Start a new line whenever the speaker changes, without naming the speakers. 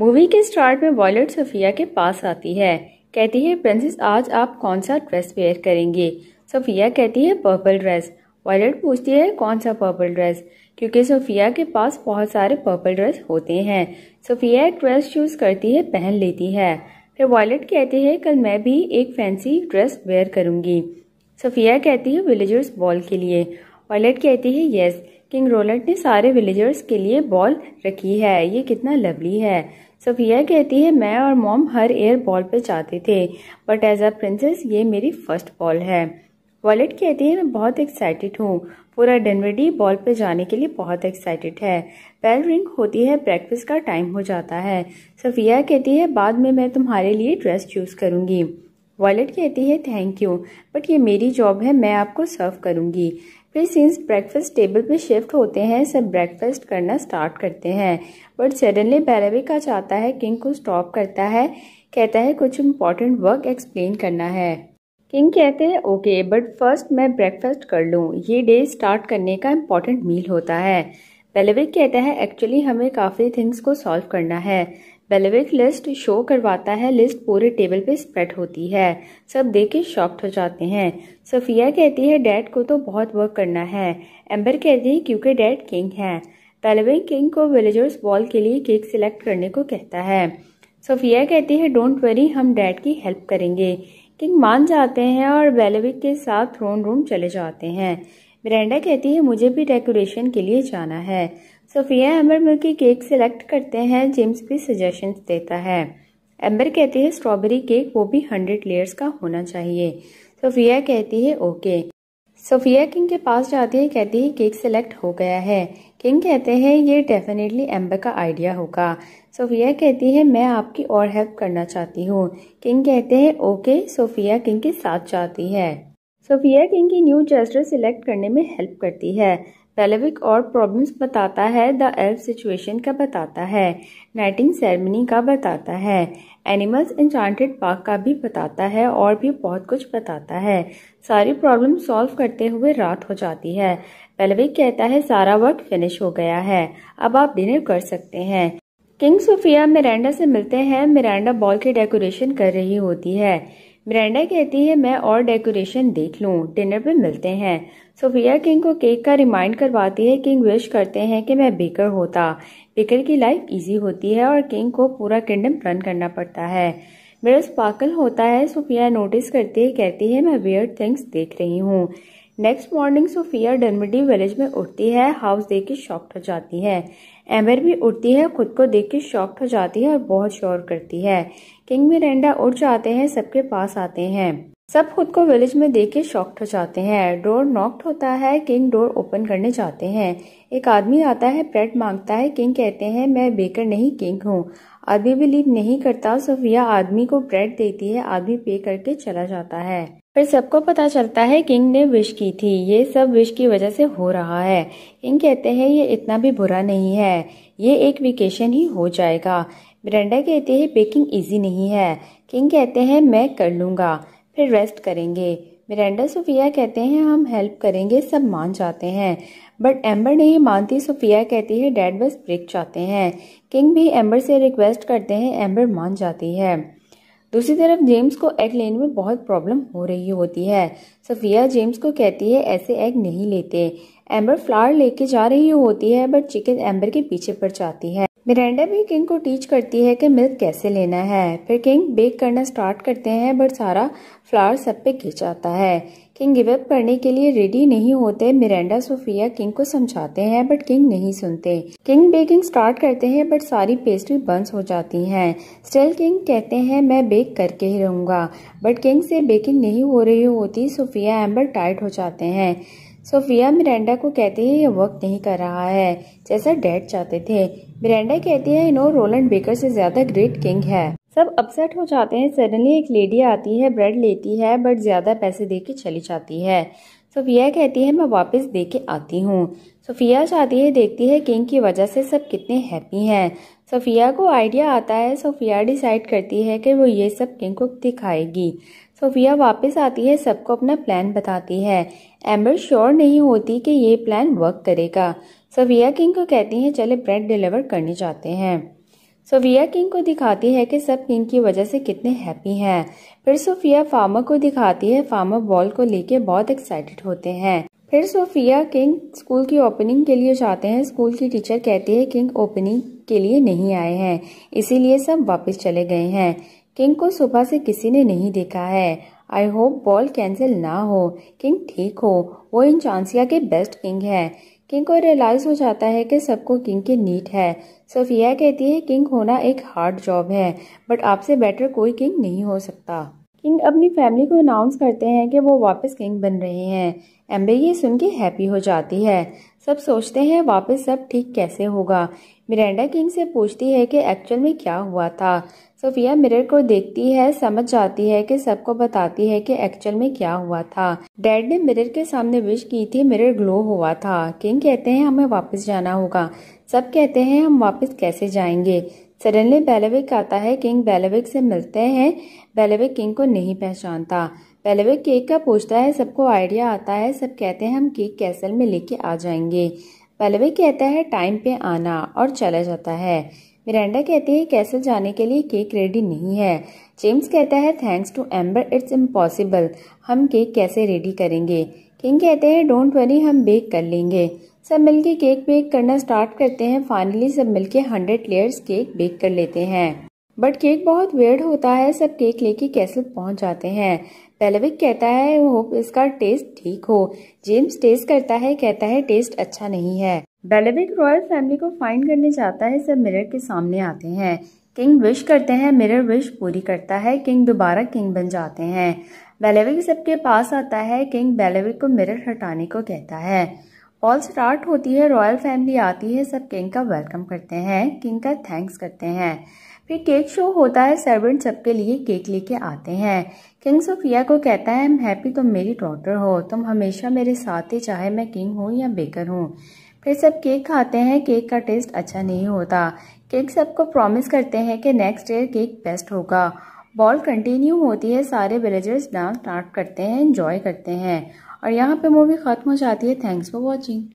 movie के start में violet Sophia के पास आती है कहती है प्रिंसेस आज आप कौन सा ड्रेस वेयर करेंगे सोफिया कहती है पर्पल ड्रेस वॉयलेट पूछती है कौन सा पर्पल ड्रेस क्योंकि सोफिया के पास बहुत सारे पर्पल ड्रेस होते हैं सोफिया एक ड्रेस चूज करती है पहन लेती है फिर वॉयलेट कहती है कल मैं भी एक फैंसी ड्रेस वेयर करूंगी सोफिया कहती है विलेजर्स बॉल के लिए वॉयलेट कहती है यस किंग रोलेट ने सारे विलेजर्स के लिए बॉल रखी है ये कितना लवली है सोफिया कहती है मैं और मॉम हर एयर बॉल पे जाते थे बट एज अ प्रिंसेस ये मेरी फर्स्ट बॉल है वॉलेट कहती है मैं बहुत एक्साइटेड हूँ पूरा डनवेडी बॉल पे जाने के लिए बहुत एक्साइटेड है बेल रिंग होती है ब्रेकफास्ट का टाइम हो जाता है सोफिया कहती है बाद में मैं तुम्हारे लिए ड्रेस चूज़ करूँगी वॉलेट कहती है थैंक यू बट ये मेरी जॉब है मैं आपको सर्व करूँगी फिर सिंस ब्रेकफास्ट टेबल पे शिफ्ट होते हैं सब ब्रेकफास्ट करना स्टार्ट करते हैं बट सडनली बैरविक आ जाता है किंग को स्टॉप करता है कहता है कुछ इम्पोर्टेंट वर्क एक्सप्लेन करना है किंग कहते हैं ओके बट फर्स्ट मैं ब्रेकफास्ट कर लूँ ये डे स्टार्ट करने का इम्पोर्टेंट मील होता है बेलेविक कहता है एक्चुअली हमें काफ़ी थिंग्स को सॉल्व करना है बेलेविक लिस्ट शो करवाता है लिस्ट पूरे टेबल पे स्प्रेड होती है सब देख के शॉक्ट हो जाते हैं सफिया कहती है डैड को तो बहुत वर्क करना है एम्बर कहती है क्योंकि डैड किंग है बेलेविक किंग को विलेजर्स बॉल के लिए केक सिलेक्ट करने को कहता है सोफिया कहती है डोंट वरी हम डैड की हेल्प करेंगे किंग मान जाते हैं और बेलेविक के साथ थ्रोन रूम चले जाते हैं मिरेंडा कहती है मुझे भी डेकोरेशन के लिए जाना है सोफिया एम्बर मिलके केक सेलेक्ट करते हैं जेम्स भी सजेशन देता है एम्बर कहती है स्ट्रॉबेरी केक वो भी हंड्रेड लेयर्स का होना चाहिए सोफिया कहती है ओके सोफिया किंग के पास जाती है कहती है केक सेलेक्ट हो गया है किंग कहते हैं ये डेफिनेटली एम्बर का आइडिया होगा सोफिया कहती है मैं आपकी और हेल्प करना चाहती हूँ किंग कहते हैं ओके सोफिया किंग के साथ जाती है सोफिया किंग की न्यू जेस्टर सिलेक्ट करने में हेल्प करती है पेलेविक और प्रॉब्लम्स बताता है द एल्फ सिचुएशन का बताता है नाइटिंग सेरेमनी का बताता है एनिमल्स एंचांटेड पार्क का भी बताता है और भी बहुत कुछ बताता है सारी प्रॉब्लम सॉल्व करते हुए रात हो जाती है पेलेविक कहता है सारा वर्क फिनिश हो गया है अब आप डिनर कर सकते हैं किंग सोफिया मिरांडा से मिलते हैं मिरांडा बॉल की डेकोरेशन कर रही होती है ब्रांडा कहती है मैं और डेकोरेशन देख लूँ डिनर पे मिलते हैं सोफिया किंग को केक का रिमाइंड करवाती है किंग विश करते हैं कि मैं बेकर होता बेकर की लाइफ इजी होती है और किंग को पूरा किंगडम रन करना पड़ता है मेरा स्पार्कल होता है सोफिया नोटिस करती है कहती है मैं वियर थिंग्स देख रही हूँ next morning Sofia Dunwiddie village में उठती है हाउस देख के शॉक्ट हो जाती है एमर भी उठती है खुद को देख के शॉक्ट हो जाती है और बहुत शोर करती है किंग मिरेंडा उठ जाते हैं सबके पास आते हैं सब खुद को विलेज में देख के शॉक्ट हो जाते हैं डोर नॉक्ट होता है किंग डोर ओपन करने जाते हैं एक आदमी आता है ब्रेड मांगता है किंग कहते हैं मैं बेकर नहीं किंग हूँ आदमी बिलीव नहीं करता सोफिया आदमी को ब्रेड देती है आदमी पे करके चला जाता है फिर सबको पता चलता है किंग ने विश की थी ये सब विश की वजह से हो रहा है किंग कहते हैं ये इतना भी बुरा नहीं है ये एक वेकेशन ही हो जाएगा ब्रेंडा कहते हैं बेकिंग इजी नहीं है किंग कहते हैं मैं कर लूंगा फिर रेस्ट करेंगे मिरेंडा सोफिया कहते हैं हम हेल्प करेंगे सब मान जाते हैं बट एम्बर नहीं मानती सोफिया कहती है डैड बस ब्रेक चाहते हैं किंग भी एम्बर से रिक्वेस्ट करते हैं एम्बर मान जाती है दूसरी तरफ जेम्स को एग लेने में बहुत प्रॉब्लम हो रही होती है सफिया जेम्स को कहती है ऐसे एग नहीं लेते एम्बर फ्लावर लेके जा रही होती है बट चिकन एम्बर के पीछे पड़ जाती है मिरेंडा भी किंग को टीच करती है कि मिल्क कैसे लेना है फिर किंग बेक करना स्टार्ट करते हैं बट सारा फ्लावर सब पे खींच जाता है किंग गिवअप करने के लिए रेडी नहीं होते मिरेंडा सोफिया किंग को समझाते हैं बट किंग नहीं सुनते किंग बेकिंग स्टार्ट करते हैं बट सारी पेस्ट्री बंस हो जाती हैं स्टिल किंग कहते हैं मैं बेक करके ही रहूँगा बट किंग से बेकिंग नहीं हो रही होती सोफिया एम्बर टाइट हो जाते हैं सोफिया मिरांडा को कहती है यह वर्क नहीं कर रहा है जैसा डैड चाहते थे मिरांडा कहती है नो रोलैंड बेकर से ज्यादा ग्रेट किंग है सब अपसेट हो जाते हैं सडनली एक लेडी आती है ब्रेड लेती है बट ज़्यादा पैसे दे के चली जाती है सोफिया कहती है मैं वापस दे के आती हूँ सोफिया जाती है देखती है किंग की वजह से सब कितने हैप्पी हैं सोफिया को आइडिया आता है सोफिया डिसाइड करती है कि वो ये सब किंग को दिखाएगी सोफिया वापस आती है सबको अपना प्लान बताती है एम्बर श्योर नहीं होती कि ये प्लान वर्क करेगा सोफिया किंग को कहती है चले ब्रेड डिलीवर करने जाते हैं सोफिया किंग को दिखाती है कि सब किंग की वजह से कितने हैप्पी हैं फिर सोफिया फार्मा को दिखाती है फार्मर बॉल को लेके बहुत एक्साइटेड होते हैं फिर सोफिया किंग स्कूल की ओपनिंग के लिए जाते हैं स्कूल की टीचर कहती है किंग ओपनिंग के लिए नहीं आए हैं इसीलिए सब वापस चले गए हैं किंग को सुबह से किसी ने नहीं देखा है आई होप बॉल कैंसिल ना हो किंग ठीक हो वो इन चांसिया के बेस्ट किंग है किंग को रियलाइज हो जाता है कि सबको किंग की नीट है सोफिया कहती है किंग होना एक हार्ड जॉब है बट आपसे बेटर कोई किंग नहीं हो सकता किंग अपनी फैमिली को अनाउंस करते हैं कि वो वापस किंग बन रहे हैं एम्बे ये सुन के हैप्पी हो जाती है सब सोचते हैं वापस सब ठीक कैसे होगा मिरेंडा किंग से पूछती है कि एक्चुअल में क्या हुआ था सोफिया मिरर को देखती है समझ जाती है कि सबको बताती है कि एक्चुअल में क्या हुआ था डैड ने मिरर के सामने विश की थी मिरर ग्लो हुआ था किंग कहते हैं हमें वापस जाना होगा सब कहते हैं हम वापस कैसे जाएंगे सडनली बेलेविक आता है किंग बेलेविक से मिलते हैं बेलेविक किंग को नहीं पहचानता बेलेविक केक का पूछता है सबको आइडिया आता है सब कहते हैं हम केक कैसल में लेके आ जाएंगे बेलेविक कहता है टाइम पे आना और चला जाता है मिरांडा कहती है कैसल जाने के लिए केक रेडी नहीं है जेम्स कहता है thanks to Amber it's impossible हम केक कैसे रेडी करेंगे किंग कहते हैं डोंट वरी हम बेक कर लेंगे सब मिलके केक बेक करना स्टार्ट करते हैं फाइनली सब मिलके हंड्रेड लेयर्स केक बेक कर लेते हैं बट केक बहुत वेड होता है सब केक लेके कैसल पहुंच जाते हैं पेलविक कहता है होप इसका टेस्ट ठीक हो जेम्स टेस्ट करता है कहता है टेस्ट अच्छा नहीं है बेलेविक रॉयल फैमिली को फाइंड करने जाता है सब मिरर के सामने आते हैं किंग विश करते हैं मिरर विश पूरी करता है किंग दोबारा किंग बन जाते हैं बेलेविक सबके पास आता है किंग बेलेविक को मिरर हटाने को कहता है पॉल स्टार्ट होती है रॉयल फैमिली आती है सब किंग का वेलकम करते हैं किंग का थैंक्स करते हैं फिर केक शो होता है सर्वेंट सबके लिए केक लेके आते हैं किंग सोफिया को कहता है एम हैप्पी तुम मेरी डॉटर हो तुम हमेशा मेरे साथ ही चाहे मैं किंग हूँ या बेकर हूँ फिर सब केक खाते हैं केक का टेस्ट अच्छा नहीं होता केक सबको प्रॉमिस करते हैं कि नेक्स्ट ईयर केक बेस्ट होगा बॉल कंटिन्यू होती है सारे विलेजर्स डांस स्टार्ट करते हैं इंजॉय करते हैं और यहाँ पे मूवी ख़त्म हो जाती है थैंक्स फॉर वॉचिंग